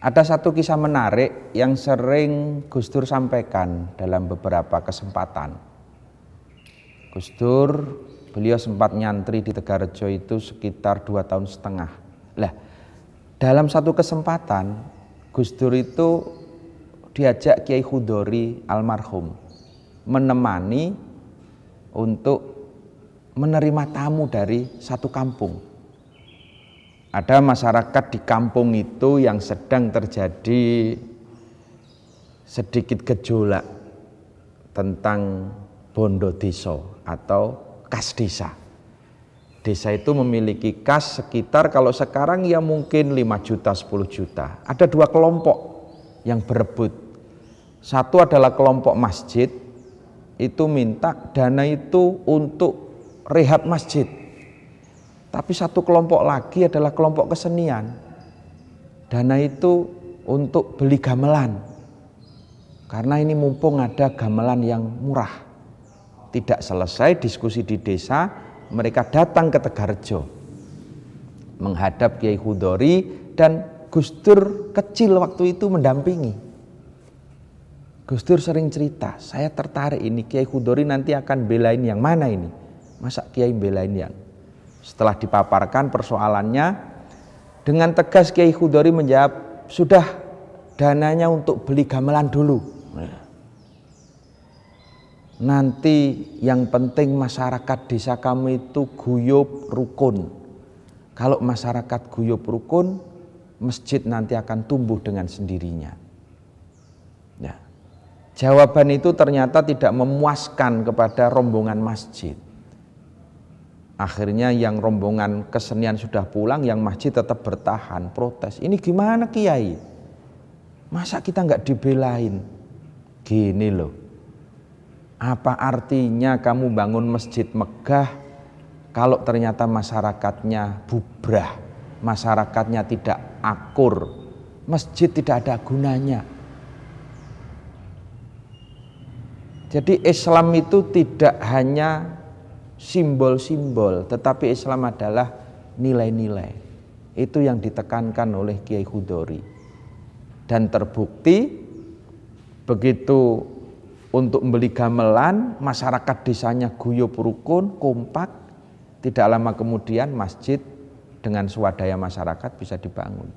Ada satu kisah menarik yang sering Gus Dur sampaikan dalam beberapa kesempatan. Gus Dur, beliau sempat nyantri di Tegarejo itu sekitar dua tahun setengah. Lah, dalam satu kesempatan Gus Dur itu diajak Kiai Hudori almarhum menemani untuk menerima tamu dari satu kampung ada masyarakat di kampung itu yang sedang terjadi sedikit gejolak tentang bondo desa atau kas desa. Desa itu memiliki kas sekitar kalau sekarang ya mungkin 5 juta, 10 juta. Ada dua kelompok yang berebut. Satu adalah kelompok masjid, itu minta dana itu untuk rehab masjid tapi satu kelompok lagi adalah kelompok kesenian. Dana itu untuk beli gamelan. Karena ini mumpung ada gamelan yang murah. Tidak selesai diskusi di desa, mereka datang ke Tegarjo. Menghadap Kiai Hudori dan Gustur kecil waktu itu mendampingi. Gus sering cerita, saya tertarik ini Kiai Hudori nanti akan belain yang mana ini? Masa Kiai belain yang setelah dipaparkan persoalannya, dengan tegas Kiai Khudori menjawab, sudah dananya untuk beli gamelan dulu. Ya. Nanti yang penting masyarakat desa kamu itu guyup rukun. Kalau masyarakat guyup rukun, masjid nanti akan tumbuh dengan sendirinya. Ya. jawaban itu ternyata tidak memuaskan kepada rombongan masjid. Akhirnya yang rombongan kesenian sudah pulang, yang masjid tetap bertahan, protes. Ini gimana kiai? Masa kita nggak dibelain? Gini loh, apa artinya kamu bangun masjid megah kalau ternyata masyarakatnya bubrah, masyarakatnya tidak akur, masjid tidak ada gunanya. Jadi Islam itu tidak hanya simbol-simbol, tetapi Islam adalah nilai-nilai. Itu yang ditekankan oleh Kiai Hudori. Dan terbukti begitu untuk membeli gamelan, masyarakat desanya guyup rukun, kompak. Tidak lama kemudian masjid dengan swadaya masyarakat bisa dibangun.